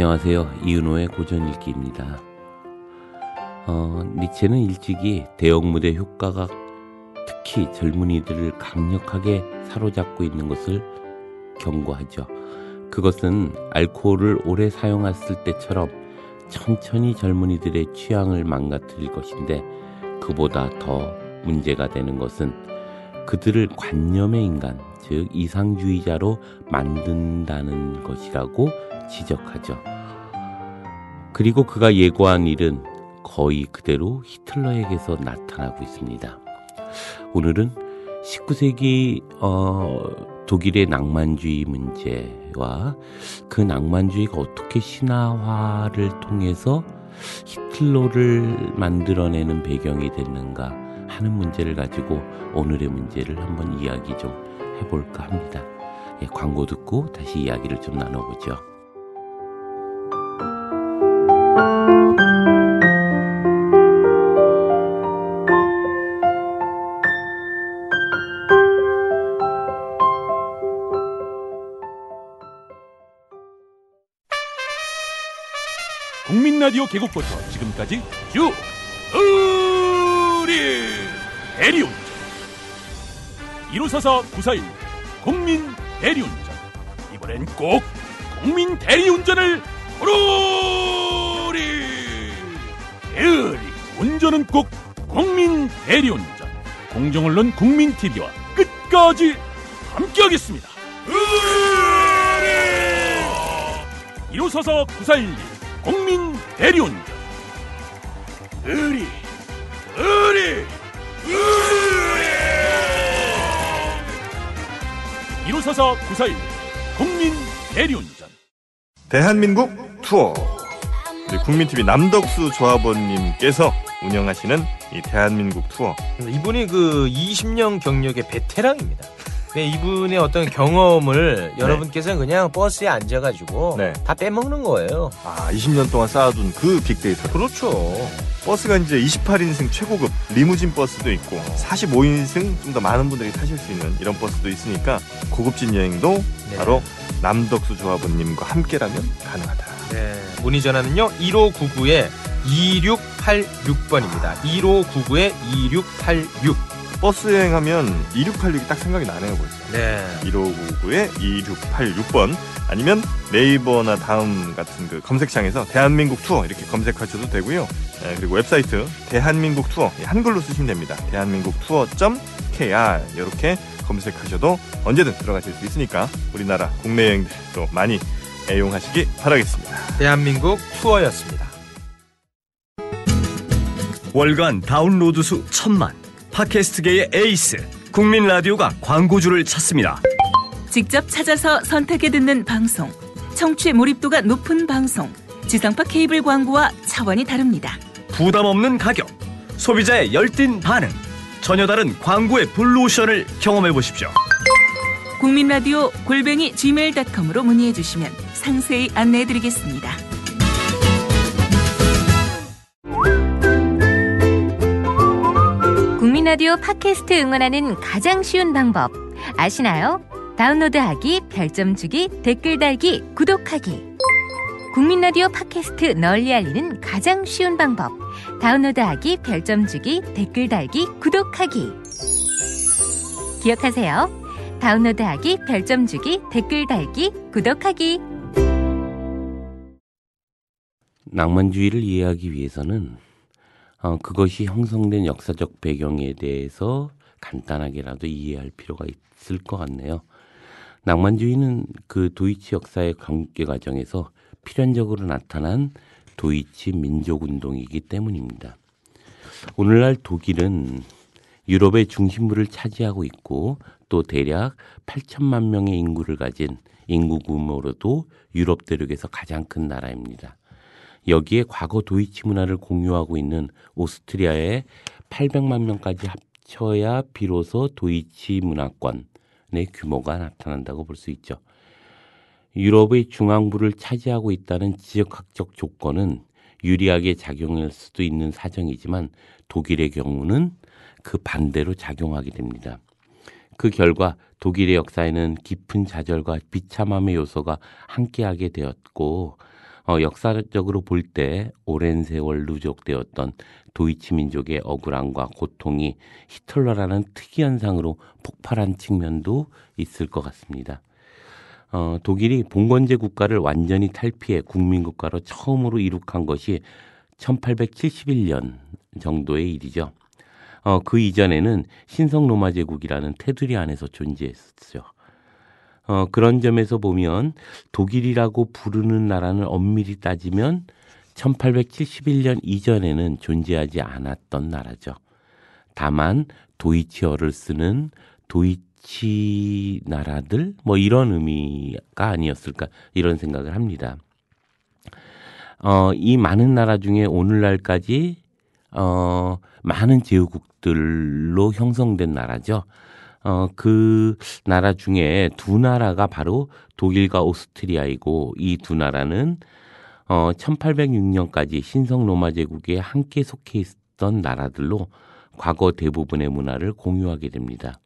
안녕하세요. 이은호의 고전 읽기입니다. 어, 니체는 일찍이 대형 무대 효과가 특히 젊은이들을 강력하게 사로잡고 있는 것을 경고하죠. 그것은 알코올을 오래 사용했을 때처럼 천천히 젊은이들의 취향을 망가뜨릴 것인데 그보다 더 문제가 되는 것은 그들을 관념의 인간, 즉 이상주의자로 만든다는 것이라고 지적하죠. 그리고 그가 예고한 일은 거의 그대로 히틀러에게서 나타나고 있습니다. 오늘은 19세기 어, 독일의 낭만주의 문제와 그 낭만주의가 어떻게 신화화를 통해서 히틀러를 만들어내는 배경이 됐는가 하는 문제를 가지고 오늘의 문제를 한번 이야기 좀 해볼까 합니다. 예, 광고 듣고 다시 이야기를 좀 나눠보죠. 국민 라디오 개국부터 지금까지 쭉 우리 대리운전 1544 941 국민 대리운전 이번엔 꼭 국민 대리운전을 부르 게으리 운전은 꼭 국민 대리운전 공정언론 국민TV와 끝까지 함께하겠습니다 1544 9살리 국민 대리운전 의리의리의리1544 9살리 국민 대리운전 대한민국 투어 국민TV 남덕수 조합원님께서 운영하시는 이 대한민국 투어. 이분이 그 20년 경력의 베테랑입니다. 네, 이분의 어떤 경험을 네. 여러분께서 는 그냥 버스에 앉아가지고 네. 다 빼먹는 거예요. 아, 20년 동안 쌓아둔 그 빅데이터. 그렇죠. 버스가 이제 28인승 최고급 리무진 버스도 있고 45인승 좀 더 많은 분들이 타실 수 있는 이런 버스도 있으니까 고급진 여행도 네. 바로 남덕수 조합원님과 함께라면 가능하다. 네. 문의 전화는요. 1599에 2686번입니다. 1599에 2686. 버스 여행하면 2686이 딱 생각이 나네요, 벌써. 네. 1599에 2686번 아니면 네이버나 다음 같은 그 검색창에서 대한민국 투어 이렇게 검색하셔도 되고요. 네, 그리고 웹사이트 대한민국 투어 예, 한글로 쓰시면 됩니다. 대한민국 투어.kr 이렇게 검색하셔도 언제든 들어가실 수 있으니까 우리나라 국내 여행들 또 많이 애용하시기 바라겠습니다. 대한민국 투어였습니다. 월간 다운로드 수 천만 팟캐스트계의 에이스 국민 라디오가 광고주를 찾습니다. 직접 찾아서 선택해 듣는 방송 청취 몰입도가 높은 방송 지상파 케이블 광고와 차원이 다릅니다. 부담 없는 가격 소비자의 열띤 반응 전혀 다른 광고의 블루오션을 경험해 보십시오. 국민라디오 골뱅이 gmail.com으로 문의해 주시면 상세히 안내해 드리겠습니다. 국민라디오 팟캐스트 응원하는 가장 쉬운 방법 아시나요? 다운로드하기, 별점 주기, 댓글 달기, 구독하기. 국민라디오 팟캐스트 널리 알리는 가장 쉬운 방법. 다운로드하기, 별점 주기, 댓글 달기, 구독하기. 기억하세요. 다운로드하기, 별점 주기, 댓글 달기, 구독하기. 낭만주의를 이해하기 위해서는 어, 그것이 형성된 역사적 배경에 대해서 간단하게라도 이해할 필요가 있을 것 같네요. 낭만주의는 그 도이치 역사의 관계 과정에서 필연적으로 나타난 도이치 민족운동이기 때문입니다. 오늘날 독일은 유럽의 중심부를 차지하고 있고 또 대략 8천만 명의 인구를 가진 인구 규모로도 유럽 대륙에서 가장 큰 나라입니다. 여기에 과거 도이치 문화를 공유하고 있는 오스트리아의 800만 명까지 합쳐야 비로소 도이치 문화권의 규모가 나타난다고 볼 수 있죠. 유럽의 중앙부를 차지하고 있다는 지역학적 조건은 유리하게 작용할 수도 있는 사정이지만 독일의 경우는 그 반대로 작용하게 됩니다. 그 결과 독일의 역사에는 깊은 좌절과 비참함의 요소가 함께하게 되었고 어, 역사적으로 볼 때 오랜 세월 누적되었던 도이치 민족의 억울함과 고통이 히틀러라는 특이현 상으로 폭발한 측면도 있을 것 같습니다. 어, 독일이 봉건제 국가를 완전히 탈피해 국민국가로 처음으로 이룩한 것이 1871년 정도의 일이죠. 어, 그 이전에는 신성 로마 제국이라는 테두리 안에서 존재했었죠. 어, 그런 점에서 보면 독일이라고 부르는 나라는 엄밀히 따지면 1871년 이전에는 존재하지 않았던 나라죠. 다만 도이치어를 쓰는 도이치 나라들 뭐 이런 의미가 아니었을까 이런 생각을 합니다. 어, 이 많은 나라 중에 오늘날까지 어, 많은 제후국들로 형성된 나라죠. 어, 그 나라 중에 두 나라가 바로 독일과 오스트리아이고 이 두 나라는 어, 1806년까지 신성 로마 제국에 함께 속해 있던 나라들로 과거 대부분의 문화를 공유하게 됩니다.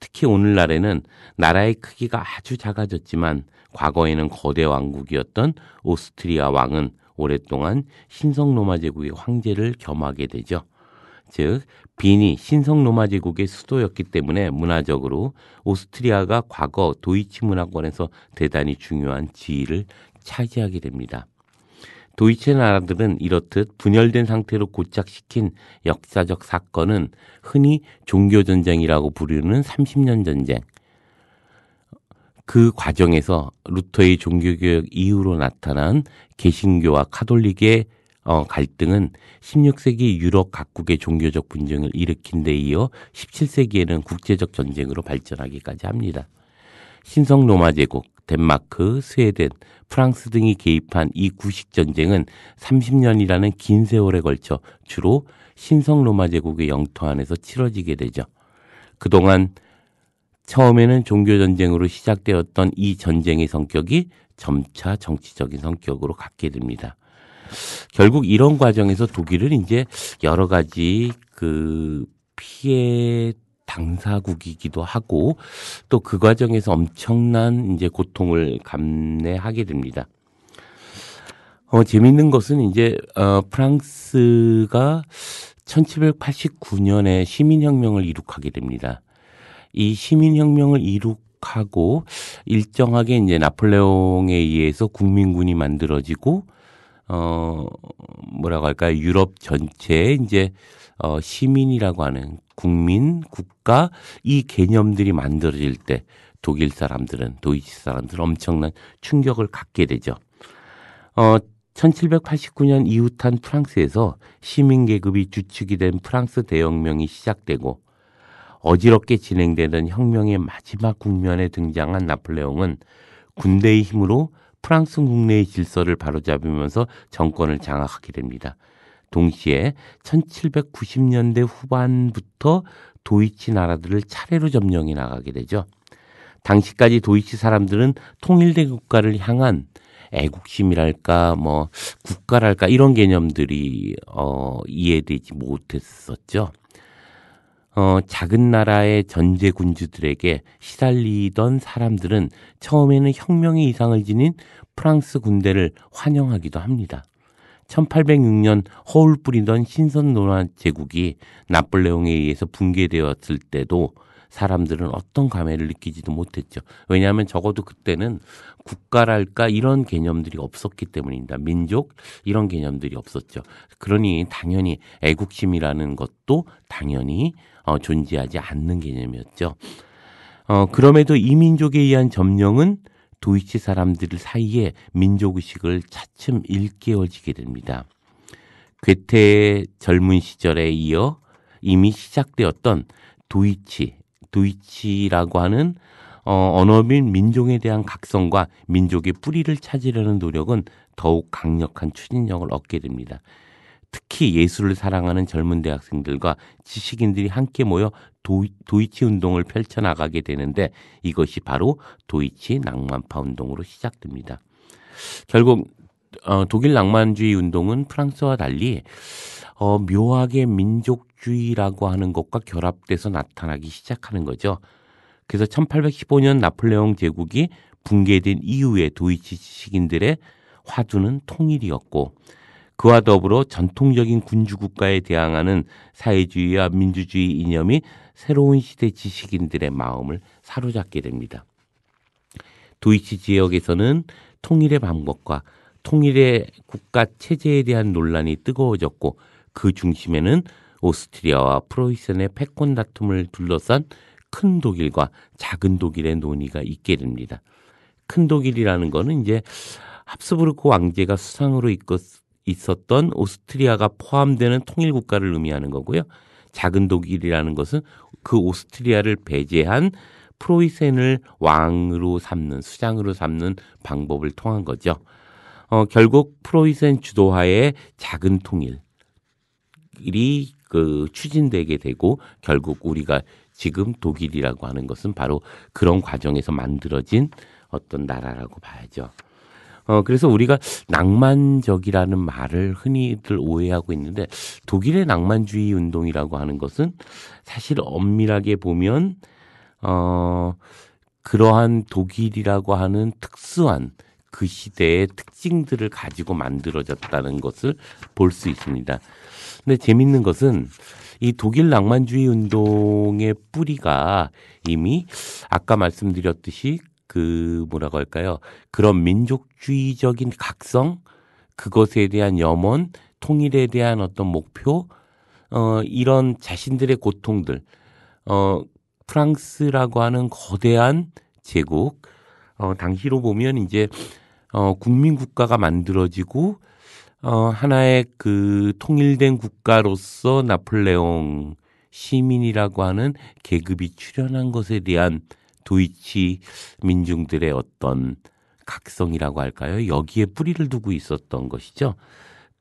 특히 오늘날에는 나라의 크기가 아주 작아졌지만 과거에는 거대 왕국이었던 오스트리아 왕은 오랫동안 신성 로마 제국의 황제를 겸하게 되죠. 즉 빈이 신성 로마 제국의 수도였기 때문에 문화적으로 오스트리아가 과거 도이치 문화권에서 대단히 중요한 지위를 차지하게 됩니다. 도이치 나라들은 이렇듯 분열된 상태로 고착시킨 역사적 사건은 흔히 종교 전쟁이라고 부르는 30년 전쟁, 그 과정에서 루터의 종교교육 이후로 나타난 개신교와 카톨릭의 어, 갈등은 16세기 유럽 각국의 종교적 분쟁을 일으킨 데 이어 17세기에는 국제적 전쟁으로 발전하기까지 합니다. 신성 로마 제국, 덴마크, 스웨덴, 프랑스 등이 개입한 이 구식 전쟁은 30년이라는 긴 세월에 걸쳐 주로 신성 로마 제국의 영토 안에서 치러지게 되죠. 그동안 처음에는 종교전쟁으로 시작되었던 이 전쟁의 성격이 점차 정치적인 성격으로 갖게 됩니다. 결국 이런 과정에서 독일은 이제 여러 가지 그 피해 당사국이기도 하고 또 그 과정에서 엄청난 이제 고통을 감내하게 됩니다. 어, 재밌는 것은 이제 어, 프랑스가 1789년에 시민혁명을 이룩하게 됩니다. 이 시민혁명을 이룩하고 일정하게 이제 나폴레옹에 의해서 국민군이 만들어지고 어 뭐라고 할까요? 유럽 전체에 이제 어 시민이라고 하는 국민, 국가 이 개념들이 만들어질 때 독일 사람들은 도이치 사람들은 엄청난 충격을 갖게 되죠. 어 1789년 이웃한 프랑스에서 시민 계급이 주축이 된 프랑스 대혁명이 시작되고 어지럽게 진행되던 혁명의 마지막 국면에 등장한 나폴레옹은 군대의 힘으로 프랑스 국내의 질서를 바로잡으면서 정권을 장악하게 됩니다. 동시에 1790년대 후반부터 도이치 나라들을 차례로 점령해 나가게 되죠. 당시까지 도이치 사람들은 통일된 국가를 향한 애국심이랄까 뭐 국가랄까 이런 개념들이 어 이해되지 못했었죠. 어, 작은 나라의 전제 군주들에게 시달리던 사람들은 처음에는 혁명의 이상을 지닌 프랑스 군대를 환영하기도 합니다. 1806년 허울 뿌리던 신선 노화 제국이 나폴레옹에 의해서 붕괴되었을 때도 사람들은 어떤 감회를 느끼지도 못했죠. 왜냐하면 적어도 그때는 국가랄까 이런 개념들이 없었기 때문입니다. 민족 이런 개념들이 없었죠. 그러니 당연히 애국심이라는 것도 당연히 어, 존재하지 않는 개념이었죠. 어, 그럼에도 이민족에 의한 점령은 도이치 사람들 사이에 민족의식을 차츰 일깨워지게 됩니다. 괴테의 젊은 시절에 이어 이미 시작되었던 도이치, 도이치라고 하는 어, 언어 및 민족에 대한 각성과 민족의 뿌리를 찾으려는 노력은 더욱 강력한 추진력을 얻게 됩니다. 특히 예술을 사랑하는 젊은 대학생들과 지식인들이 함께 모여 도이, 도이치 운동을 펼쳐나가게 되는데 이것이 바로 도이치 낭만파 운동으로 시작됩니다. 결국 어, 독일 낭만주의 운동은 프랑스와 달리 어, 묘하게 민족주의라고 하는 것과 결합돼서 나타나기 시작하는 거죠. 그래서 1815년 나폴레옹 제국이 붕괴된 이후에 도이치 지 식인들의 화두는 통일이었고 그와 더불어 전통적인 군주국가에 대항하는 사회주의와 민주주의 이념이 새로운 시대 지식인들의 마음을 사로잡게 됩니다. 도이치 지역에서는 통일의 방법과 통일의 국가 체제에 대한 논란이 뜨거워졌고 그 중심에는 오스트리아와 프로이센의 패권 다툼을 둘러싼 큰 독일과 작은 독일의 논의가 있게 됩니다. 큰 독일이라는 거는 이제 합스부르크 왕제가 수상으로 있었던 오스트리아가 포함되는 통일 국가를 의미하는 거고요. 작은 독일이라는 것은 그 오스트리아를 배제한 프로이센을 왕으로 삼는 수장으로 삼는 방법을 통한 거죠. 어, 결국 프로이센 주도하에 작은 통일이 그 추진되게 되고 결국 우리가 지금 독일이라고 하는 것은 바로 그런 과정에서 만들어진 어떤 나라라고 봐야죠. 어, 그래서 우리가 낭만적이라는 말을 흔히들 오해하고 있는데 독일의 낭만주의 운동이라고 하는 것은 사실 엄밀하게 보면, 어, 그러한 독일이라고 하는 특수한 그 시대의 특징들을 가지고 만들어졌다는 것을 볼 수 있습니다. 근데 재밌는 것은 이 독일 낭만주의 운동의 뿌리가 이미 아까 말씀드렸듯이 그 뭐라고 할까요? 그런 민족주의적인 각성 그것에 대한 염원, 통일에 대한 어떤 목표 어 이런 자신들의 고통들 어 프랑스라고 하는 거대한 제국 어 당시로 보면 이제 어 국민 국가가 만들어지고 어, 하나의 그 통일된 국가로서 나폴레옹 시민이라고 하는 계급이 출현한 것에 대한 도이치 민중들의 어떤 각성이라고 할까요? 여기에 뿌리를 두고 있었던 것이죠.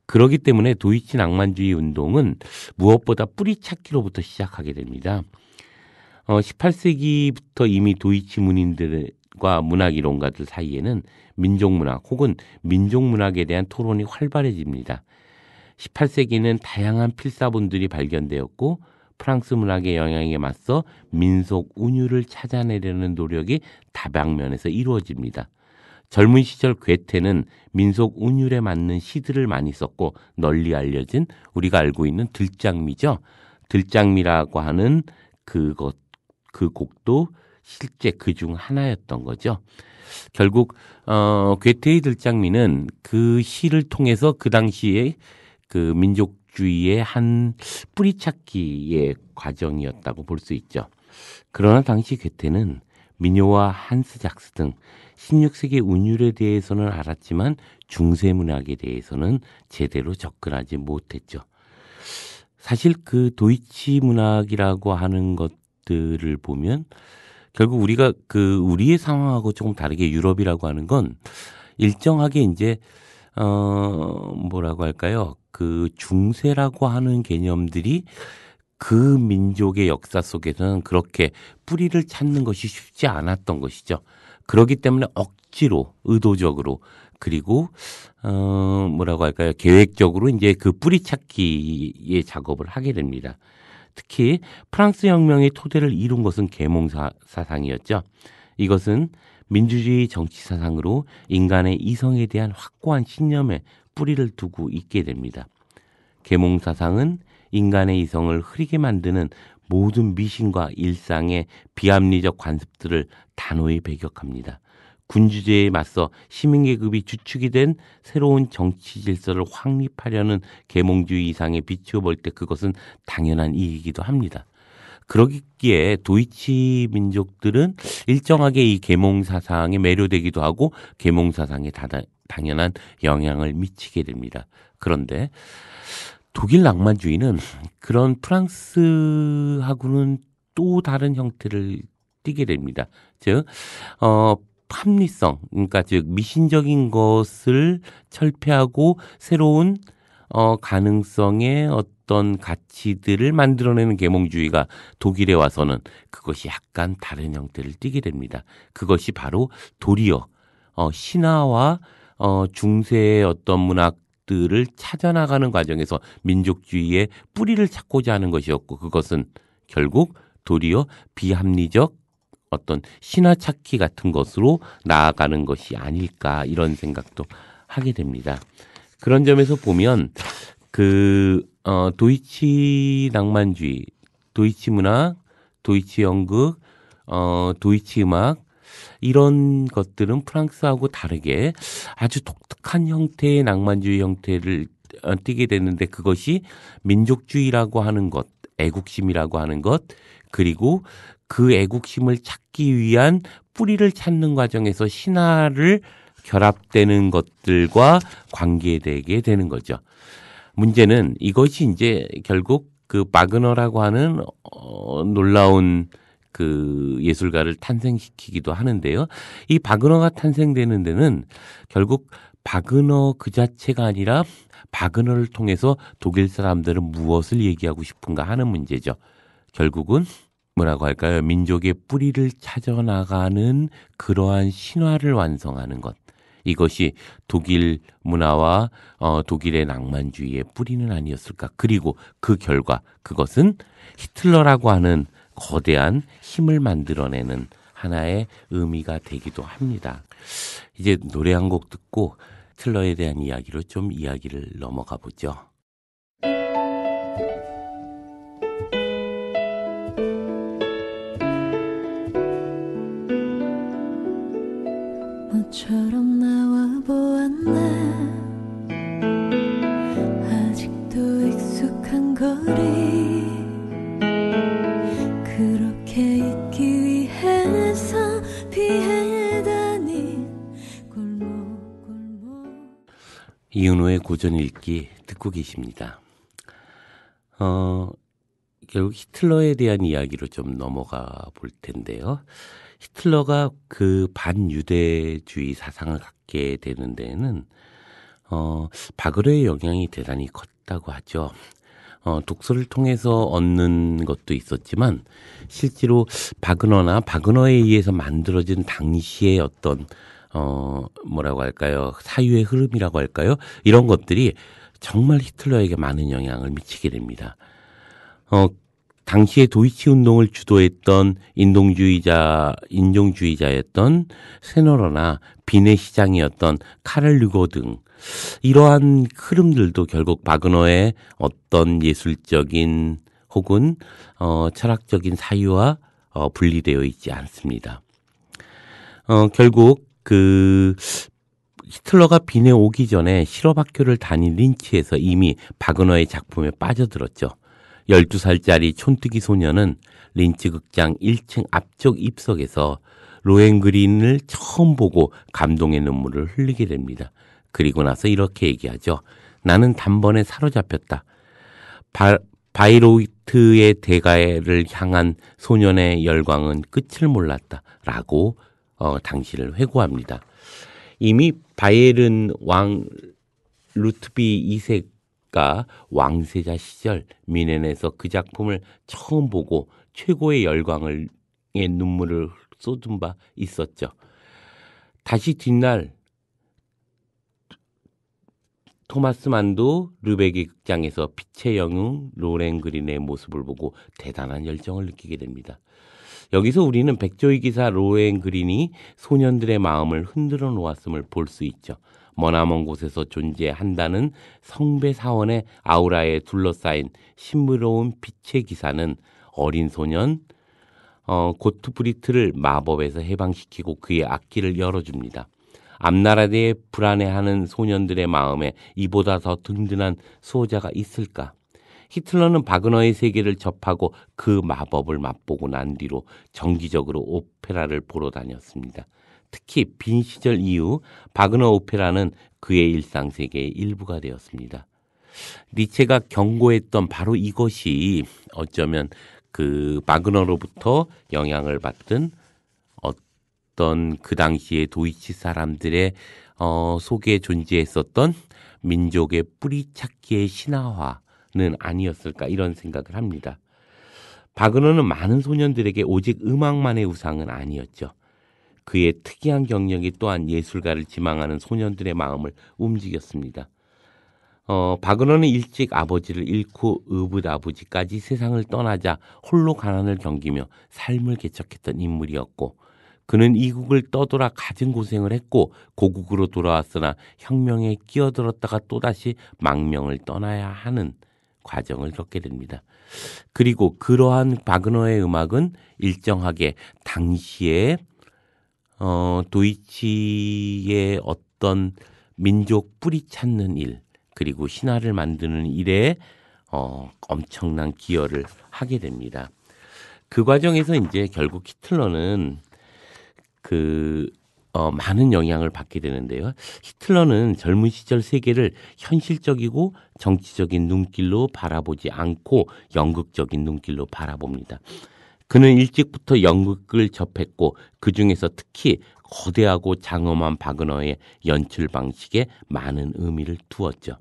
그러기 때문에 도이치 낭만주의 운동은 무엇보다 뿌리 찾기로부터 시작하게 됩니다. 어, 18세기부터 이미 도이치 문인들의 과 문학 이론가들 사이에는 민족문학 혹은 민족문학에 대한 토론이 활발해집니다. 18세기는 다양한 필사본들이 발견되었고 프랑스 문학의 영향에 맞서 민속 운율을 찾아내려는 노력이 다방면에서 이루어집니다. 젊은 시절 괴테는 민속 운율에 맞는 시들을 많이 썼고 널리 알려진 우리가 알고 있는 들장미죠. 들장미라고 하는 그것 그 곡도 실제 그 중 하나였던 거죠. 결국 어 괴테의 들장미는 그 시를 통해서 그 당시에 그 민족주의의 한 뿌리찾기의 과정이었다고 볼 수 있죠. 그러나 당시 괴테는 민요와 한스 작스 등 16세기 운율에 대해서는 알았지만 중세 문학에 대해서는 제대로 접근하지 못했죠. 사실 그 도이치 문학이라고 하는 것들을 보면 결국 우리가 그 우리의 상황하고 조금 다르게 유럽이라고 하는 건 일정하게 이제 어 뭐라고 할까요? 그 중세라고 하는 개념들이 그 민족의 역사 속에서는 그렇게 뿌리를 찾는 것이 쉽지 않았던 것이죠. 그렇기 때문에 억지로 의도적으로 그리고 어 뭐라고 할까요? 계획적으로 이제 그 뿌리 찾기의 작업을 하게 됩니다. 특히 프랑스 혁명의 토대를 이룬 것은 계몽 사상이었죠. 이것은 민주주의 정치 사상으로 인간의 이성에 대한 확고한 신념에 뿌리를 두고 있게 됩니다. 계몽 사상은 인간의 이성을 흐리게 만드는 모든 미신과 일상의 비합리적 관습들을 단호히 배격합니다. 군주제에 맞서 시민계급이 주축이 된 새로운 정치 질서를 확립하려는 계몽주의 이상에 비추어 볼 때 그것은 당연한 이익이기도 합니다. 그러기에 도이치 민족들은 일정하게 이 계몽 사상에 매료되기도 하고 계몽 사상에 당연한 영향을 미치게 됩니다. 그런데 독일 낭만주의는 그런 프랑스하고는 또 다른 형태를 띠게 됩니다. 즉, 어, 합리성, 그러니까 즉 미신적인 것을 철폐하고 새로운 어, 가능성의 어떤 가치들을 만들어내는 계몽주의가 독일에 와서는 그것이 약간 다른 형태를 띠게 됩니다. 그것이 바로 도리어 어, 신화와 어, 중세의 어떤 문학 들을 찾아나가는 과정에서 민족주의의 뿌리를 찾고자 하는 것이었고 그것은 결국 도리어 비합리적 어떤 신화 찾기 같은 것으로 나아가는 것이 아닐까 이런 생각도 하게 됩니다. 그런 점에서 보면 그 어, 도이치 낭만주의, 도이치 문학, 도이치 연극, 어, 도이치 음악 이런 것들은 프랑스하고 다르게 아주 독특한 형태의 낭만주의 형태를 띄게 어, 되는데 그것이 민족주의라고 하는 것, 애국심이라고 하는 것, 그리고 그 애국심을 찾기 위한 뿌리를 찾는 과정에서 신화를 결합되는 것들과 관계되게 되는 거죠. 문제는 이것이 이제 결국 그 마그너라고 하는 어, 놀라운 그 예술가를 탄생시키기도 하는데요. 이 바그너가 탄생되는 데는 결국 바그너 그 자체가 아니라 바그너를 통해서 독일 사람들은 무엇을 얘기하고 싶은가 하는 문제죠. 결국은 뭐라고 할까요? 민족의 뿌리를 찾아나가는 그러한 신화를 완성하는 것. 이것이 독일 문화와 어, 독일의 낭만주의의 뿌리는 아니었을까. 그리고 그 결과, 그것은 히틀러라고 하는 거대한 힘을 만들어내는 하나의 의미가 되기도 합니다. 이제 노래 한 곡 듣고 틀러에 대한 이야기로 좀 이야기를 넘어가 보죠. 바보처럼 나와 보았나 아직도 익숙한 거리 그렇게 있기 위해서 피해 다니 골목 골목 이은호의 고전 읽기 듣고 계십니다. 어 결국 히틀러에 대한 이야기로 좀 넘어가 볼 텐데요. 히틀러가 그 반유대주의 사상을 갖게 되는 데에는 어, 바그레의 영향이 대단히 컸다고 하죠. 어, 독서를 통해서 얻는 것도 있었지만 실제로 바그너나 바그너에 의해서 만들어진 당시의 어떤 어, 뭐라고 할까요? 사유의 흐름이라고 할까요? 이런 것들이 정말 히틀러에게 많은 영향을 미치게 됩니다. 어, 당시에 도이치 운동을 주도했던 인동주의자 인종주의자였던 세너러나 비네 시장이었던 카를 류거 등 이러한 흐름들도 결국 바그너의 어떤 예술적인 혹은 어, 철학적인 사유와 어, 분리되어 있지 않습니다. 어, 결국 그 히틀러가 빈에 오기 전에 실업학교를 다닌 린치에서 이미 바그너의 작품에 빠져들었죠. 12살짜리 촌뜨기 소녀는 린치 극장 1층 앞쪽 입석에서 로엔 그린을 처음 보고 감동의 눈물을 흘리게 됩니다. 그리고 나서 이렇게 얘기하죠. 나는 단번에 사로잡혔다. 바, 바이로이트의 대가를 향한 소년의 열광은 끝을 몰랐다. 라고 어, 당시를 회고합니다. 이미 바이에른 왕 루트비 2세 작가 그러니까 왕세자 시절 미넨에서 그 작품을 처음 보고 최고의 열광의 눈물을 쏟은 바 있었죠. 다시 뒷날 토마스 만도 르베기 극장에서 빛의 영웅 로렌 그린의 모습을 보고 대단한 열정을 느끼게 됩니다. 여기서 우리는 백조의 기사 로렌 그린이 소년들의 마음을 흔들어 놓았음을 볼 수 있죠. 머나먼 곳에서 존재한다는 성배 사원의 아우라에 둘러싸인 심부로운 빛의 기사는 어린 소년 어, 고트브리트를 마법에서 해방시키고 그의 악기를 열어줍니다. 앞나라 대에 불안해하는 소년들의 마음에 이보다 더 든든한 수호자가 있을까? 히틀러는 바그너의 세계를 접하고 그 마법을 맛보고 난 뒤로 정기적으로 오페라를 보러 다녔습니다. 특히 빈 시절 이후 바그너 오페라는 그의 일상 세계의 일부가 되었습니다. 니체가 경고했던 바로 이것이 어쩌면 그 바그너로부터 영향을 받은 어떤 그 당시의 도이치 사람들의 어, 속에 존재했었던 민족의 뿌리찾기의 신화화는 아니었을까 이런 생각을 합니다. 바그너는 많은 소년들에게 오직 음악만의 우상은 아니었죠. 그의 특이한 경력이 또한 예술가를 지망하는 소년들의 마음을 움직였습니다. 어, 박은호는 일찍 아버지를 잃고 의붓 아버지까지 세상을 떠나자 홀로 가난을 경기며 삶을 개척했던 인물이었고 그는 이국을 떠돌아 가진 고생을 했고 고국으로 돌아왔으나 혁명에 끼어들었다가 또다시 망명을 떠나야 하는 과정을 겪게 됩니다. 그리고 그러한 박은호의 음악은 일정하게 당시에 어, 도이치의 어떤 민족 뿌리 찾는 일 그리고 신화를 만드는 일에 어, 엄청난 기여를 하게 됩니다. 그 과정에서 이제 결국 히틀러는 그 어, 많은 영향을 받게 되는데요. 히틀러는 젊은 시절 세계를 현실적이고 정치적인 눈길로 바라보지 않고 연극적인 눈길로 바라봅니다. 그는 일찍부터 연극을 접했고 그 중에서 특히 거대하고 장엄한 바그너의 연출 방식에 많은 의미를 두었죠.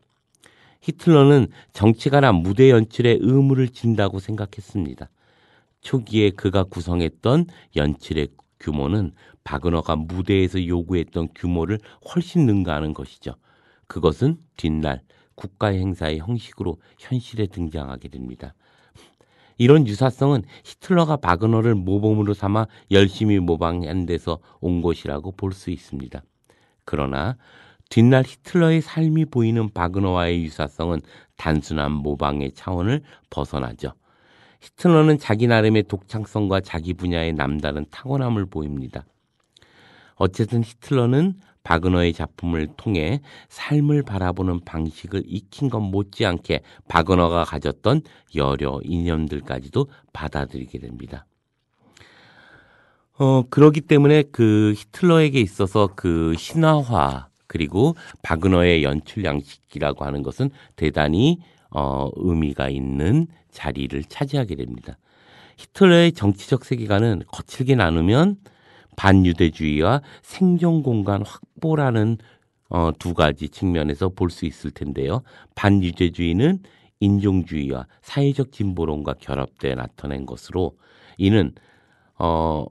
히틀러는 정치가나 무대 연출에 의무를 진다고 생각했습니다. 초기에 그가 구성했던 연출의 규모는 바그너가 무대에서 요구했던 규모를 훨씬 능가하는 것이죠. 그것은 뒷날 국가 행사의 형식으로 현실에 등장하게 됩니다. 이런 유사성은 히틀러가 바그너를 모범으로 삼아 열심히 모방한 데서 온 것이라고 볼 수 있습니다. 그러나 뒷날 히틀러의 삶이 보이는 바그너와의 유사성은 단순한 모방의 차원을 벗어나죠. 히틀러는 자기 나름의 독창성과 자기 분야의 남다른 탁월함을 보입니다. 어쨌든 히틀러는 박은어의 작품을 통해 삶을 바라보는 방식을 익힌 것 못지않게 박은어가 가졌던 여러 이념들까지도 받아들이게 됩니다. 어, 그러기 때문에 그 히틀러에게 있어서 그 신화화 그리고 박은어의 연출 양식이라고 하는 것은 대단히 어, 의미가 있는 자리를 차지하게 됩니다. 히틀러의 정치적 세계관은 거칠게 나누면 반유대주의와 생존 공간 확보라는 어, 두 가지 측면에서 볼 수 있을 텐데요. 반유대주의는 인종주의와 사회적 진보론과 결합돼 나타낸 것으로 이는 어,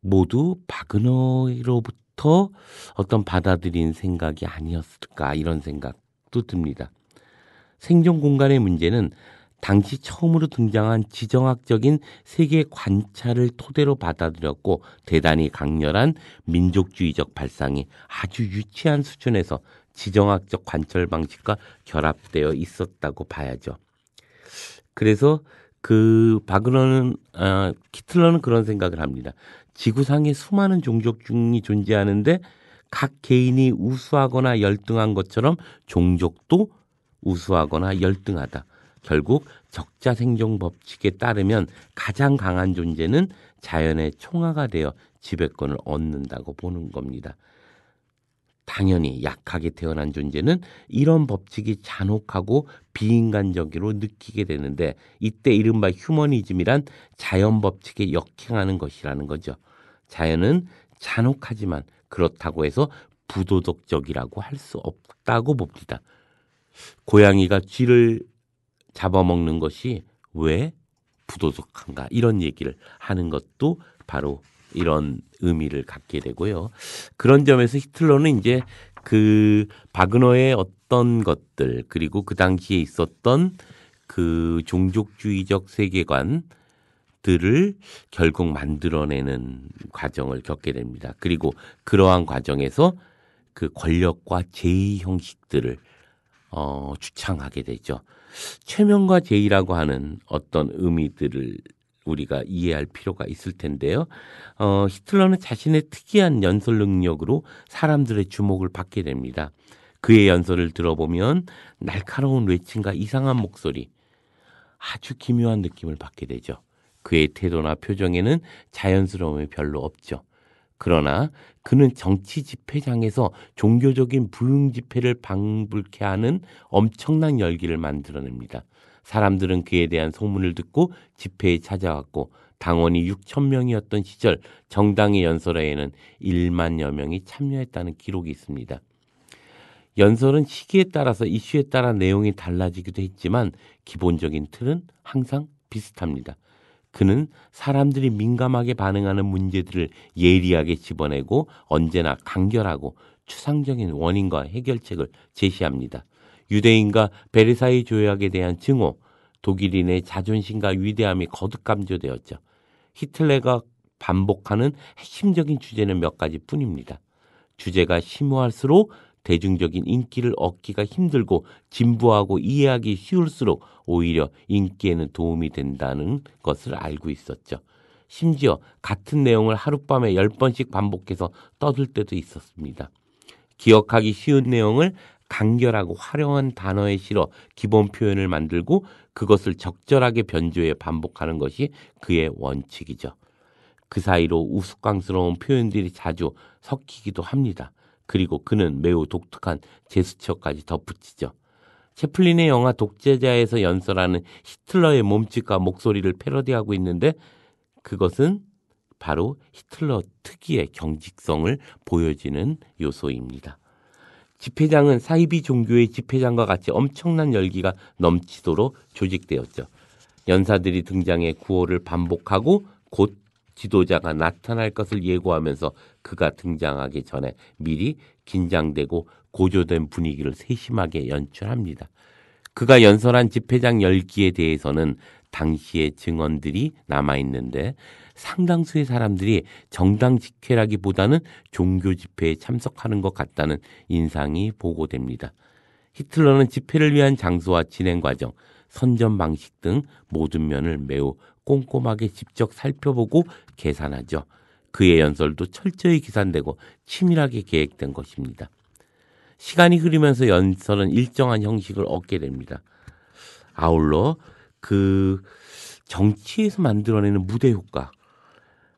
모두 바그너로부터 어떤 받아들인 생각이 아니었을까 이런 생각도 듭니다. 생존 공간의 문제는 당시 처음으로 등장한 지정학적인 세계 관찰을 토대로 받아들였고 대단히 강렬한 민족주의적 발상이 아주 유치한 수준에서 지정학적 관찰 방식과 결합되어 있었다고 봐야죠. 그래서 그 바그너는 어, 아, 키틀러는 그런 생각을 합니다. 지구상에 수많은 종족중이 존재하는데 각 개인이 우수하거나 열등한 것처럼 종족도 우수하거나 열등하다. 결국 적자 생존 법칙에 따르면 가장 강한 존재는 자연의 총화가 되어 지배권을 얻는다고 보는 겁니다. 당연히 약하게 태어난 존재는 이런 법칙이 잔혹하고 비인간적으로 느끼게 되는데 이때 이른바 휴머니즘이란 자연 법칙에 역행하는 것이라는 거죠. 자연은 잔혹하지만 그렇다고 해서 부도덕적이라고 할 수 없다고 봅니다. 고양이가 쥐를 잡아먹는 것이 왜 부도덕한가 이런 얘기를 하는 것도 바로 이런 의미를 갖게 되고요. 그런 점에서 히틀러는 이제 그 바그너의 어떤 것들 그리고 그 당시에 있었던 그 종족주의적 세계관들을 결국 만들어내는 과정을 겪게 됩니다. 그리고 그러한 과정에서 그 권력과 제의 형식들을 어, 주창하게 되죠. 최명과제이라고 하는 어떤 의미들을 우리가 이해할 필요가 있을 텐데요. 어, 히틀러는 자신의 특이한 연설 능력으로 사람들의 주목을 받게 됩니다. 그의 연설을 들어보면 날카로운 외침과 이상한 목소리, 아주 기묘한 느낌을 받게 되죠. 그의 태도나 표정에는 자연스러움이 별로 없죠. 그러나 그는 정치 집회장에서 종교적인 부흥 집회를 방불케 하는 엄청난 열기를 만들어냅니다. 사람들은 그에 대한 소문을 듣고 집회에 찾아왔고 당원이 6천 명이었던 시절 정당의 연설회에는 1만여 명이 참여했다는 기록이 있습니다. 연설은 시기에 따라서 이슈에 따라 내용이 달라지기도 했지만 기본적인 틀은 항상 비슷합니다. 그는 사람들이 민감하게 반응하는 문제들을 예리하게 집어내고 언제나 간결하고 추상적인 원인과 해결책을 제시합니다. 유대인과 베르사이 조약에 대한 증오, 독일인의 자존심과 위대함이 거듭 감조되었죠. 히틀레가 반복하는 핵심적인 주제는 몇 가지 뿐입니다. 주제가 심오할수록 대중적인 인기를 얻기가 힘들고 진부하고 이해하기 쉬울수록 오히려 인기에는 도움이 된다는 것을 알고 있었죠. 심지어 같은 내용을 하룻밤에 10번씩 반복해서 떠들 때도 있었습니다. 기억하기 쉬운 내용을 간결하고 화려한 단어에 실어 기본 표현을 만들고 그것을 적절하게 변조해 반복하는 것이 그의 원칙이죠. 그 사이로 우스꽝스러운 표현들이 자주 섞이기도 합니다. 그리고 그는 매우 독특한 제스처까지 덧붙이죠. 채플린의 영화 독재자에서 연설하는 히틀러의 몸짓과 목소리를 패러디하고 있는데 그것은 바로 히틀러 특유의 경직성을 보여지는 요소입니다. 집회장은 사이비 종교의 집회장과 같이 엄청난 열기가 넘치도록 조직되었죠. 연사들이 등장해 구호를 반복하고 곧 지도자가 나타날 것을 예고하면서 그가 등장하기 전에 미리 긴장되고 고조된 분위기를 세심하게 연출합니다. 그가 연설한 집회장 열기에 대해서는 당시의 증언들이 남아 있는데 상당수의 사람들이 정당 집회라기보다는 종교 집회에 참석하는 것 같다는 인상이 보고됩니다. 히틀러는 집회를 위한 장소와 진행 과정, 선전 방식 등 모든 면을 매우 꼼꼼하게 직접 살펴보고 계산하죠. 그의 연설도 철저히 계산되고 치밀하게 계획된 것입니다. 시간이 흐르면서 연설은 일정한 형식을 얻게 됩니다. 아울러 그 정치에서 만들어내는 무대 효과.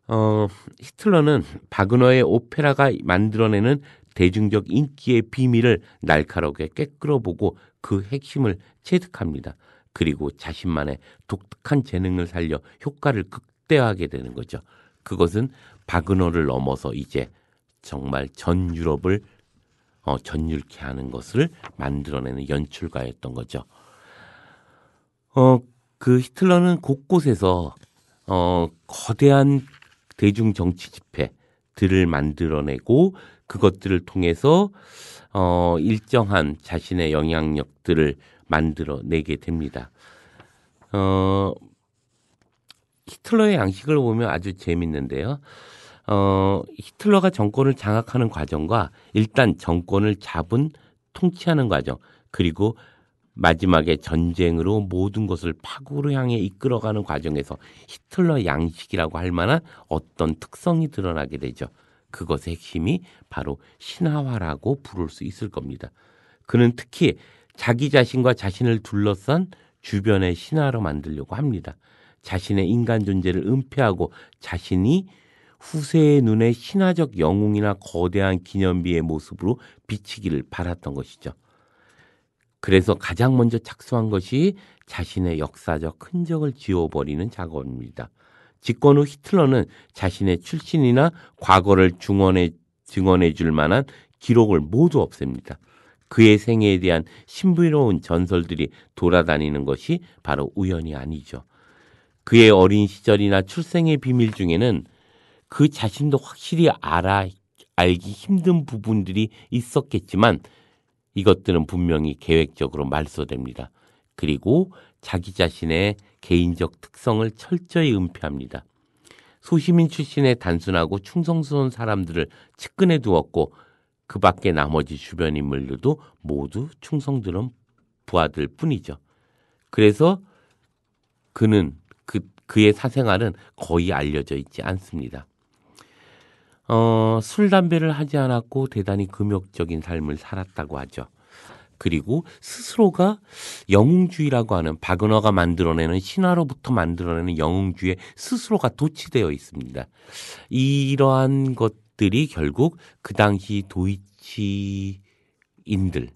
어, 히틀러는 바그너의 오페라가 만들어내는 대중적 인기의 비밀을 날카롭게 깨끌어보고 그 핵심을 체득합니다. 그리고 자신만의 독특한 재능을 살려 효과를 극대화하게 되는 거죠. 그것은 바그너를 넘어서 이제 정말 전 유럽을 어, 전율케 하는 것을 만들어내는 연출가였던 거죠. 어, 그 히틀러는 곳곳에서 어, 거대한 대중 정치 집회들을 만들어내고 그것들을 통해서 어, 일정한 자신의 영향력들을 만들어내게 됩니다. 어, 히틀러의 양식을 보면 아주 재밌는데요. 어, 히틀러가 정권을 장악하는 과정과 일단 정권을 잡은 통치하는 과정 그리고 마지막에 전쟁으로 모든 것을 파국으로 향해 이끌어가는 과정에서 히틀러 양식이라고 할 만한 어떤 특성이 드러나게 되죠. 그것의 핵심이 바로 신화화라고 부를 수 있을 겁니다. 그는 특히 자기 자신과 자신을 둘러싼 주변의 신화로 만들려고 합니다. 자신의 인간 존재를 은폐하고 자신이 후세의 눈에 신화적 영웅이나 거대한 기념비의 모습으로 비치기를 바랐던 것이죠. 그래서 가장 먼저 착수한 것이 자신의 역사적 흔적을 지워버리는 작업입니다. 집권 후 히틀러는 자신의 출신이나 과거를 증언해, 증언해 줄 만한 기록을 모두 없앱니다. 그의 생애에 대한 신비로운 전설들이 돌아다니는 것이 바로 우연이 아니죠. 그의 어린 시절이나 출생의 비밀 중에는 그 자신도 확실히 알아 알기 힘든 부분들이 있었겠지만 이것들은 분명히 계획적으로 말소됩니다. 그리고 자기 자신의 개인적 특성을 철저히 은폐합니다. 소시민 출신의 단순하고 충성스러운 사람들을 측근에 두었고 그 밖에 나머지 주변 인물들도 모두 충성들은 부하들 뿐이죠. 그래서 그는 그 그의 사생활은 거의 알려져 있지 않습니다. 어, 술 담배를 하지 않았고 대단히 금욕적인 삶을 살았다고 하죠. 그리고 스스로가 영웅주의라고 하는 박은화가 만들어내는 신화로부터 만들어내는 영웅주의에 스스로가 도취되어 있습니다. 이러한 것 것들이 결국 그 당시 도이치인들,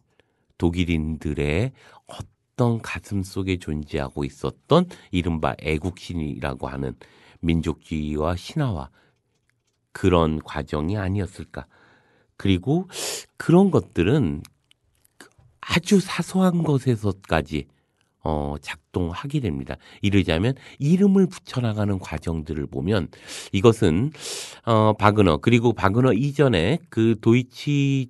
독일인들의 어떤 가슴 속에 존재하고 있었던 이른바 애국신이라고 하는 민족주의와 신화와 그런 과정이 아니었을까. 그리고 그런 것들은 아주 사소한 것에서까지 어, 작동하게 됩니다. 이르자면 이름을 붙여나가는 과정들을 보면 이것은 어, 바그너 그리고 바그너 이전에 그 도이치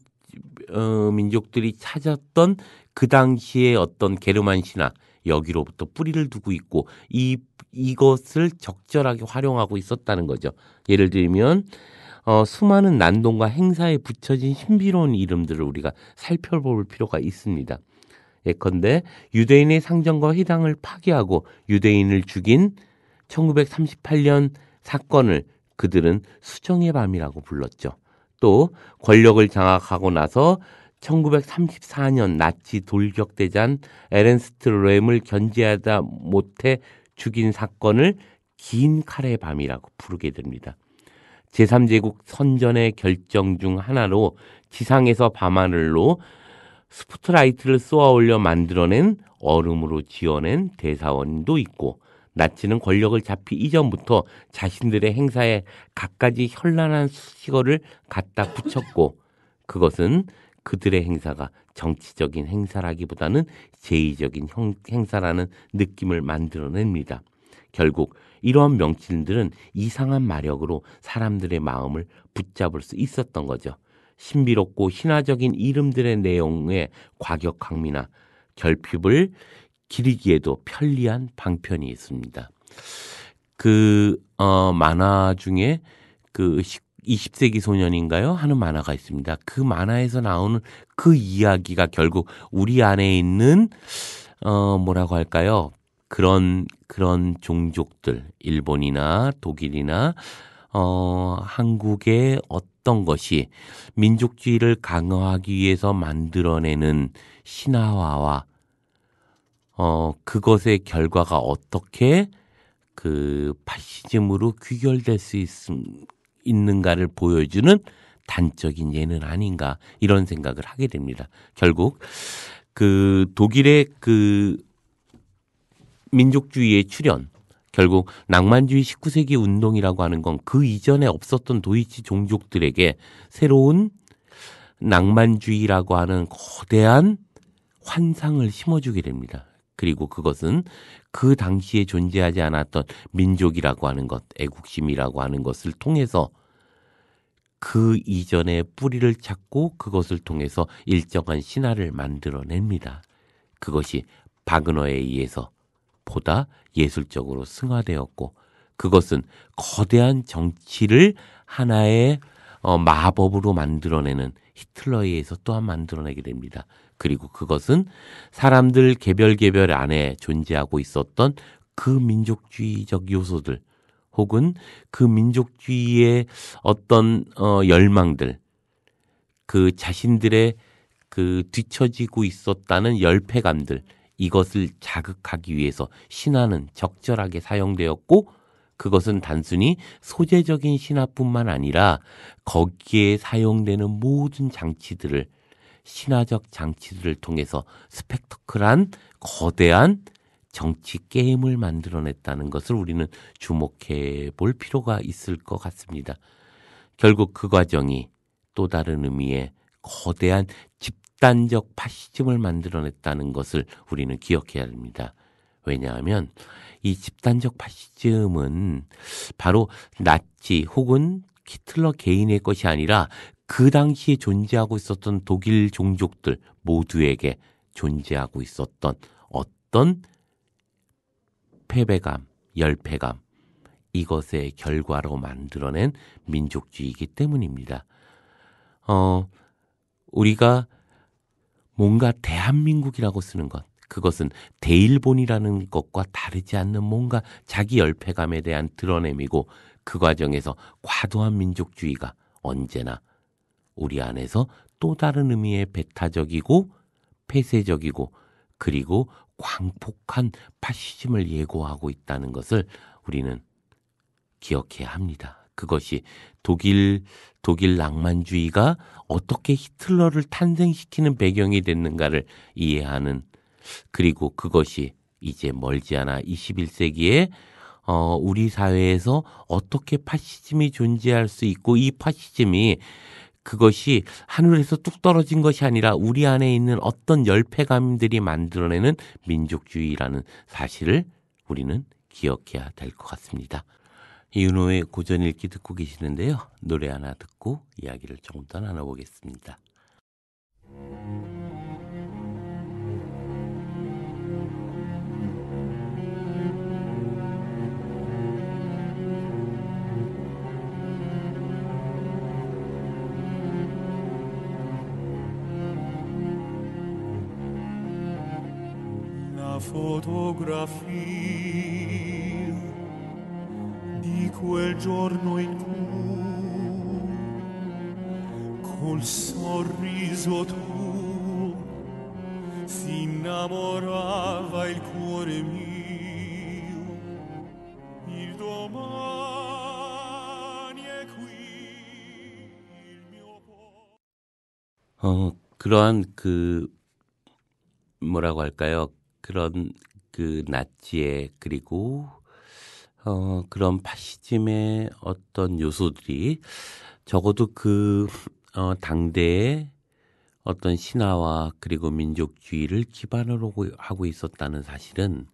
어, 민족들이 찾았던 그당시에 어떤 게르만 신화 여기로부터 뿌리를 두고 있고 이 이것을 적절하게 활용하고 있었다는 거죠. 예를 들면 어, 수많은 난동과 행사에 붙여진 신비로운 이름들을 우리가 살펴볼 필요가 있습니다. 예컨대 유대인의 상정과 회당을 파괴하고 유대인을 죽인 1938년 사건을 그들은 수정의 밤이라고 불렀죠. 또 권력을 장악하고 나서 1934년 나치 돌격대장 에렌스트 로 램을 견제하다 못해 죽인 사건을 긴 칼의 밤이라고 부르게 됩니다. 제3제국 선전의 결정 중 하나로 지상에서 밤하늘로 스포트라이트를 쏘아 올려 만들어낸 얼음으로 지어낸 대사원도 있고 나치는 권력을 잡히 이전부터 자신들의 행사에 갖가지 현란한 수식어를 갖다 붙였고 그것은 그들의 행사가 정치적인 행사라기보다는 제의적인 형, 행사라는 느낌을 만들어냅니다. 결국 이러한 명칭들은 이상한 마력으로 사람들의 마음을 붙잡을 수 있었던 거죠. 신비롭고 신화적인 이름들의 내용의 과격함이나 결핍을 기리기에도 편리한 방편이 있습니다. 그, 어, 만화 중에 그 20세기 소년인가요? 하는 만화가 있습니다. 그 만화에서 나오는 그 이야기가 결국 우리 안에 있는, 어, 뭐라고 할까요? 그런, 그런 종족들, 일본이나 독일이나 어, 한국의 어떤 것이 민족주의를 강화하기 위해서 만들어내는 신화화와 어, 그것의 결과가 어떻게 그 파시즘으로 귀결될 수 있, 있는가를 보여주는 단적인 예는 아닌가 이런 생각을 하게 됩니다. 결국 그 독일의 그 민족주의의 출현 결국 낭만주의 19세기 운동이라고 하는 건 그 이전에 없었던 도이치 종족들에게 새로운 낭만주의라고 하는 거대한 환상을 심어주게 됩니다. 그리고 그것은 그 당시에 존재하지 않았던 민족이라고 하는 것, 애국심이라고 하는 것을 통해서 그 이전의 뿌리를 찾고 그것을 통해서 일정한 신화를 만들어냅니다. 그것이 바그너에 의해서 보다 예술적으로 승화되었고 그것은 거대한 정치를 하나의 어, 마법으로 만들어내는 히틀러에 의해서 또한 만들어내게 됩니다. 그리고 그것은 사람들 개별 개별 안에 존재하고 있었던 그 민족주의적 요소들 혹은 그 민족주의의 어떤 어, 열망들 그 자신들의 그 뒤처지고 있었다는 열패감들 이것을 자극하기 위해서 신화는 적절하게 사용되었고 그것은 단순히 소재적인 신화뿐만 아니라 거기에 사용되는 모든 장치들을 신화적 장치들을 통해서 스펙터클한 거대한 정치 게임을 만들어냈다는 것을 우리는 주목해 볼 필요가 있을 것 같습니다. 결국 그 과정이 또 다른 의미의 거대한 집 극단적 파시즘을 만들어냈다는 것을 우리는 기억해야 합니다. 왜냐하면 이 집단적 파시즘은 바로 나치 혹은 히틀러 개인의 것이 아니라 그 당시에 존재하고 있었던 독일 종족들 모두에게 존재하고 있었던 어떤 패배감, 열패감 이것의 결과로 만들어낸 민족주의이기 때문입니다. 어, 우리가 뭔가 대한민국이라고 쓰는 것. 그것은 대일본이라는 것과 다르지 않는 뭔가 자기 열패감에 대한 드러냄이고 그 과정에서 과도한 민족주의가 언제나 우리 안에서 또 다른 의미의 배타적이고 폐쇄적이고 그리고 광폭한 파시즘을 예고하고 있다는 것을 우리는 기억해야 합니다. 그것이 독일 독일 낭만주의가 어떻게 히틀러를 탄생시키는 배경이 됐는가를 이해하는 그리고 그것이 이제 멀지 않아 21세기에 어 우리 사회에서 어떻게 파시즘이 존재할 수 있고 이 파시즘이 그것이 하늘에서 뚝 떨어진 것이 아니라 우리 안에 있는 어떤 열패감들이 만들어내는 민족주의라는 사실을 우리는 기억해야 될 것 같습니다. 이윤호의 고전 읽기 듣고 계시는데요. 노래 하나 듣고 이야기를 조금 더 나눠보겠습니다. f o t o g r quel giorno in cui col sorriso tuo si innamorava il cuore mio il domani è qui il mio 어 그러한 그 뭐라고 할까요? 그런 그 나치에 그리고 어, 그런 파시즘의 어떤 요소들이 적어도 그 어, 당대에 어떤 신화와 그리고 민족주의를 기반으로 하고 있었다는 사실은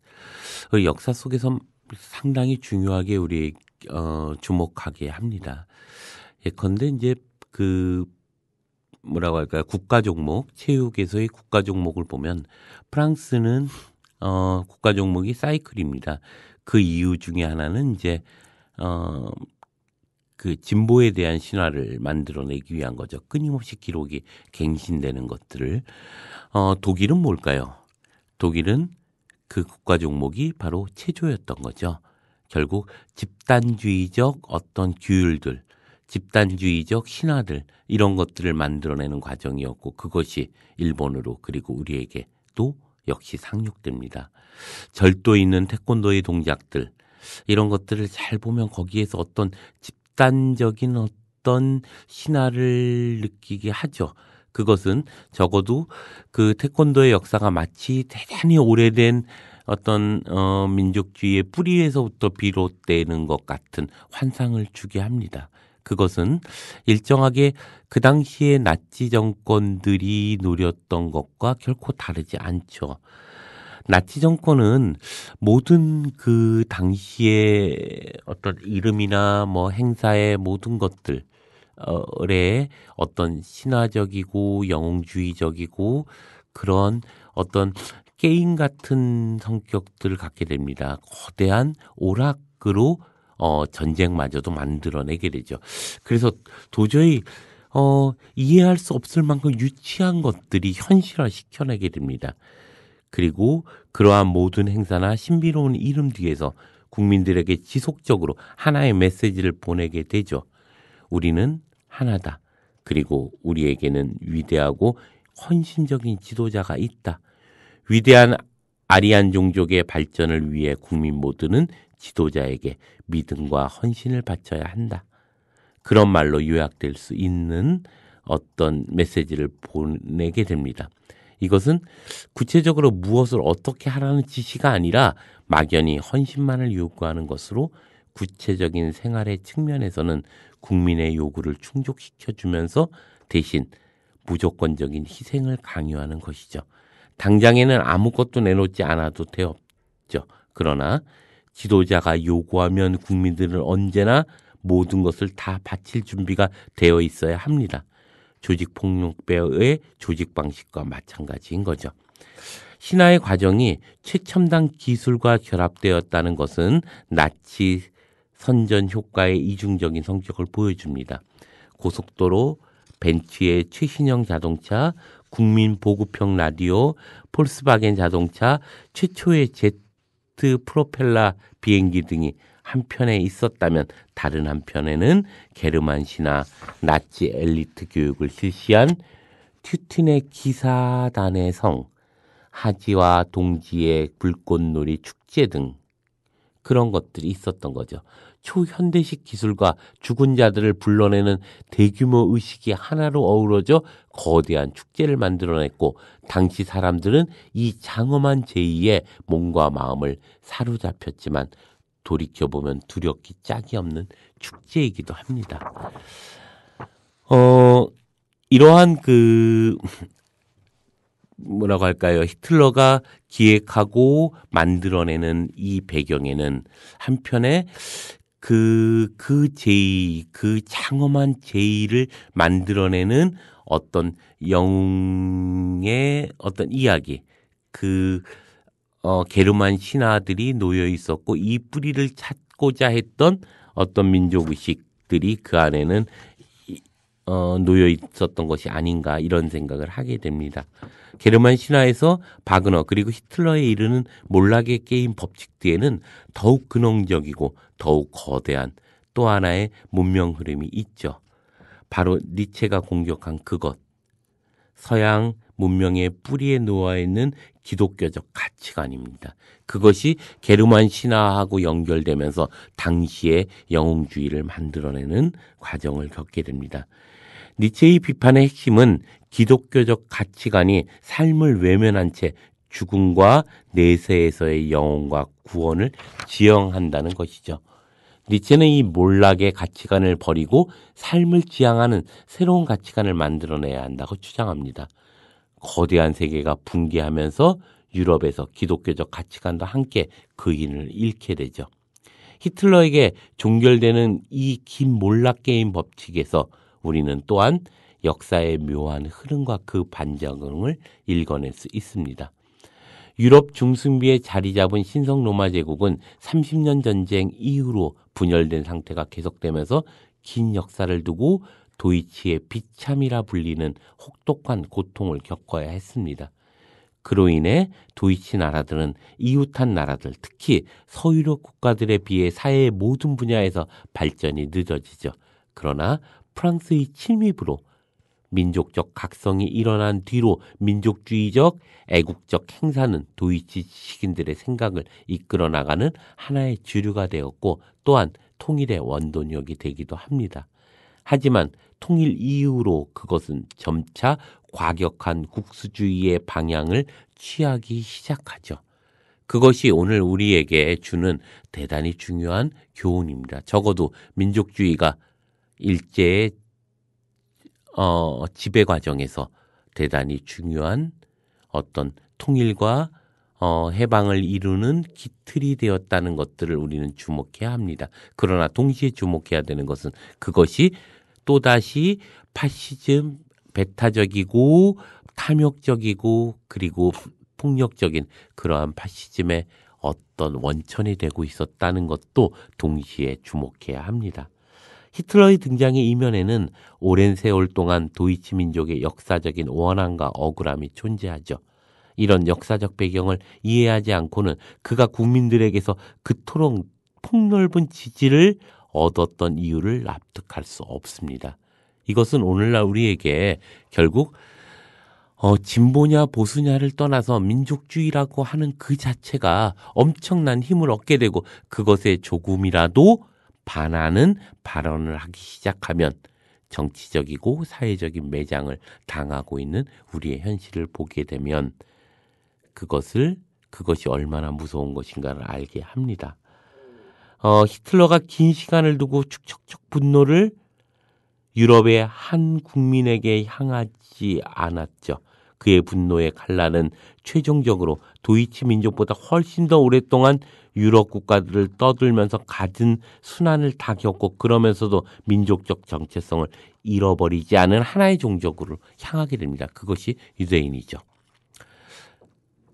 그 역사 속에서 상당히 중요하게 우리 어, 주목하게 합니다. 예컨대 이제 그 뭐라고 할까요? 국가 종목, 체육에서의 국가 종목을 보면 프랑스는 어, 국가 종목이 사이클입니다. 그 이유 중에 하나는 이제 어, 그 진보에 대한 신화를 만들어내기 위한 거죠. 끊임없이 기록이 갱신되는 것들을 어, 독일은 뭘까요? 독일은 그 국가 종목이 바로 체조였던 거죠. 결국 집단주의적 어떤 규율들, 집단주의적 신화들 이런 것들을 만들어내는 과정이었고 그것이 일본으로 그리고 우리에게도 역시 상륙됩니다. 절도에 있는 태권도의 동작들 이런 것들을 잘 보면 거기에서 어떤 집단적인 어떤 신화를 느끼게 하죠. 그것은 적어도 그 태권도의 역사가 마치 대단히 오래된 어떤 어 민족주의의 뿌리에서부터 비롯되는 것 같은 환상을 주게 합니다. 그것은 일정하게 그당시에 나치 정권들이 노렸던 것과 결코 다르지 않죠. 나치 정권은 모든 그당시에 어떤 이름이나 뭐 행사의 모든 것들 에 어떤 신화적이고 영웅주의적이고 그런 어떤 게임 같은 성격들을 갖게 됩니다. 거대한 오락으로 어, 전쟁마저도 만들어내게 되죠. 그래서 도저히 어, 이해할 수 없을 만큼 유치한 것들이 현실화 시켜내게 됩니다. 그리고 그러한 모든 행사나 신비로운 이름 뒤에서 국민들에게 지속적으로 하나의 메시지를 보내게 되죠. 우리는 하나다. 그리고 우리에게는 위대하고 헌신적인 지도자가 있다. 위대한 아리안 종족의 발전을 위해 국민 모두는 지도자에게 믿음과 헌신을 바쳐야 한다. 그런 말로 요약될 수 있는 어떤 메시지를 보내게 됩니다. 이것은 구체적으로 무엇을 어떻게 하라는 지시가 아니라 막연히 헌신만을 요구하는 것으로 구체적인 생활의 측면에서는 국민의 요구를 충족시켜 주면서 대신 무조건적인 희생을 강요하는 것이죠. 당장에는 아무것도 내놓지 않아도 되었죠. 그러나 지도자가 요구하면 국민들은 언제나 모든 것을 다 바칠 준비가 되어 있어야 합니다. 조직폭력배의 조직 방식과 마찬가지인 거죠. 신화의 과정이 최첨단 기술과 결합되었다는 것은 나치 선전 효과의 이중적인 성격을 보여줍니다. 고속도로, 벤츠의 최신형 자동차, 국민 보급형 라디오, 폴스바겐 자동차, 최초의 젯 제트 프로펠러 비행기 등이 한편에 있었다면 다른 한편에는 게르만시나 나치 엘리트 교육을 실시한 튜틴의 기사단의 성, 하지와 동지의 불꽃놀이 축제 등 그런 것들이 있었던 거죠. 초현대식 기술과 죽은 자들을 불러내는 대규모 의식이 하나로 어우러져 거대한 축제를 만들어냈고 당시 사람들은 이 장엄한 제의에 몸과 마음을 사로잡혔지만 돌이켜보면 두렵기 짝이 없는 축제이기도 합니다. 어, 이러한 그 뭐라고 할까요? 히틀러가 기획하고 만들어내는 이 배경에는 한편에 그, 그 제의, 그 장엄한 제의를 만들어내는 어떤 영웅의 어떤 이야기, 그, 어, 게르만 신화들이 놓여 있었고 이 뿌리를 찾고자 했던 어떤 민족의식들이 그 안에는 어, 놓여 있었던 것이 아닌가 이런 생각을 하게 됩니다. 게르만 신화에서 바그너 그리고 히틀러에 이르는 몰락의 게임 법칙 뒤에는 더욱 근원적이고 더욱 거대한 또 하나의 문명 흐름이 있죠. 바로 니체가 공격한 그것. 서양 문명의 뿌리에 놓아 있는 기독교적 가치관입니다. 그것이 게르만 신화하고 연결되면서 당시의 영웅주의를 만들어내는 과정을 겪게 됩니다. 니체의 비판의 핵심은 기독교적 가치관이 삶을 외면한 채 죽음과 내세에서의 영혼과 구원을 지향한다는 것이죠. 니체는 이 몰락의 가치관을 버리고 삶을 지향하는 새로운 가치관을 만들어내야 한다고 주장합니다. 거대한 세계가 붕괴하면서 유럽에서 기독교적 가치관도 함께 그 인을 잃게 되죠. 히틀러에게 종결되는 이 긴 몰락게임 법칙에서 우리는 또한 역사의 묘한 흐름과 그 반작용을 읽어낼 수 있습니다. 유럽 중승비에 자리 잡은 신성 로마 제국은 30년 전쟁 이후로 분열된 상태가 계속되면서 긴 역사를 두고 도이치의 비참이라 불리는 혹독한 고통을 겪어야 했습니다. 그로 인해 도이치 나라들은 이웃한 나라들, 특히 서유럽 국가들에 비해 사회의 모든 분야에서 발전이 늦어지죠. 그러나 프랑스의 침입으로 민족적 각성이 일어난 뒤로 민족주의적 애국적 행사는 도이치식인들의 생각을 이끌어 나가는 하나의 주류가 되었고 또한 통일의 원동력이 되기도 합니다. 하지만 통일 이후로 그것은 점차 과격한 국수주의의 방향을 취하기 시작하죠. 그것이 오늘 우리에게 주는 대단히 중요한 교훈입니다. 적어도 민족주의가 일제의 어, 지배 과정에서 대단히 중요한 어떤 통일과 어, 해방을 이루는 기틀이 되었다는 것들을 우리는 주목해야 합니다. 그러나 동시에 주목해야 되는 것은 그것이 또다시 파시즘, 배타적이고 탐욕적이고 그리고 폭력적인 그러한 파시즘의 어떤 원천이 되고 있었다는 것도 동시에 주목해야 합니다. 히틀러의 등장의 이면에는 오랜 세월 동안 도이치 민족의 역사적인 원한과 억울함이 존재하죠. 이런 역사적 배경을 이해하지 않고는 그가 국민들에게서 그토록 폭넓은 지지를 얻었던 이유를 납득할 수 없습니다. 이것은 오늘날 우리에게 결국 어, 진보냐 보수냐를 떠나서 민족주의라고 하는 그 자체가 엄청난 힘을 얻게 되고 그것의 조금이라도 반하는 발언을 하기 시작하면 정치적이고 사회적인 매장을 당하고 있는 우리의 현실을 보게 되면 그것을 그것이 얼마나 무서운 것인가를 알게 합니다. 어, 히틀러가 긴 시간을 두고 축척척 분노를 유럽의 한 국민에게 향하지 않았죠. 그의 분노의 칼날은 최종적으로 도이치 민족보다 훨씬 더 오랫동안 유럽 국가들을 떠들면서 가진 순환을 다 겪고 그러면서도 민족적 정체성을 잃어버리지 않은 하나의 종족으로 향하게 됩니다. 그것이 유대인이죠.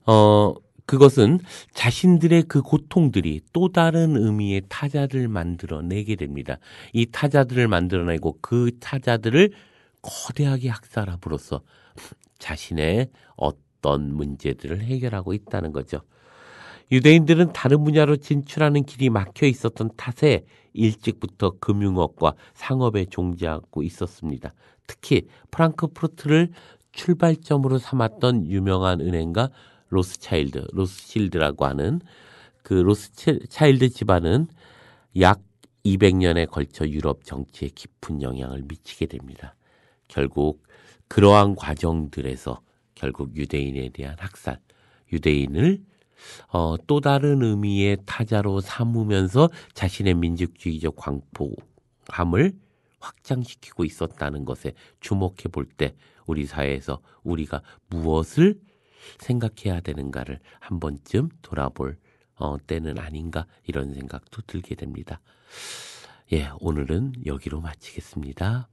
어, 그것은 자신들의 그 고통들이 또 다른 의미의 타자를 만들어내게 됩니다. 이 타자들을 만들어내고 그 타자들을 거대하게 학살함으로써 자신의 어떤 문제들을 해결하고 있다는 거죠. 유대인들은 다른 분야로 진출하는 길이 막혀 있었던 탓에 일찍부터 금융업과 상업에 종지하고 있었습니다. 특히 프랑크푸르트를 출발점으로 삼았던 유명한 은행가 로스차일드, 로스실드라고 하는 그 로스차일드 집안은 약 200년에 걸쳐 유럽 정치에 깊은 영향을 미치게 됩니다. 결국 그러한 과정들에서 결국 유대인에 대한 학살, 유대인을 어, 또 다른 의미의 타자로 삼으면서 자신의 민족주의적 광포함을 확장시키고 있었다는 것에 주목해 볼 때 우리 사회에서 우리가 무엇을 생각해야 되는가를 한 번쯤 돌아볼 어, 때는 아닌가 이런 생각도 들게 됩니다. 예, 오늘은 여기로 마치겠습니다.